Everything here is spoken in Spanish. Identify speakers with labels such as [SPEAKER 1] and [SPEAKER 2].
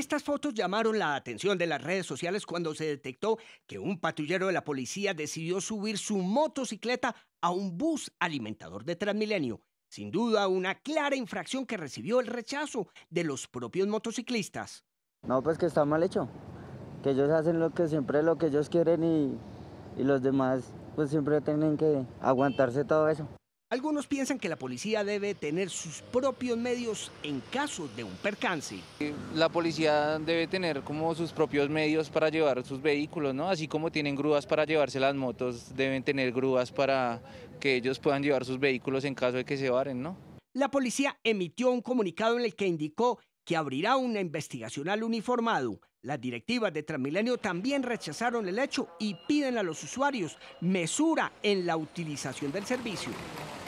[SPEAKER 1] Estas fotos llamaron la atención de las redes sociales cuando se detectó que un patrullero de la policía decidió subir su motocicleta a un bus alimentador de Transmilenio. Sin duda, una clara infracción que recibió el rechazo de los propios
[SPEAKER 2] motociclistas.
[SPEAKER 3] No, pues que está mal hecho. Que ellos hacen lo que siempre lo que ellos quieren y, y los demás pues siempre tienen que aguantarse todo eso.
[SPEAKER 2] Algunos
[SPEAKER 1] piensan que la policía debe tener sus propios medios en caso de un percance.
[SPEAKER 4] La policía debe tener como sus propios medios para llevar sus vehículos, ¿no? Así como tienen grúas para llevarse las motos, deben tener grúas para que ellos puedan llevar sus vehículos en caso de que se varen, ¿no? La policía emitió un comunicado en el que indicó que abrirá
[SPEAKER 1] una investigación al uniformado. Las directivas de Transmilenio también rechazaron el hecho y piden a los usuarios mesura en la utilización del servicio.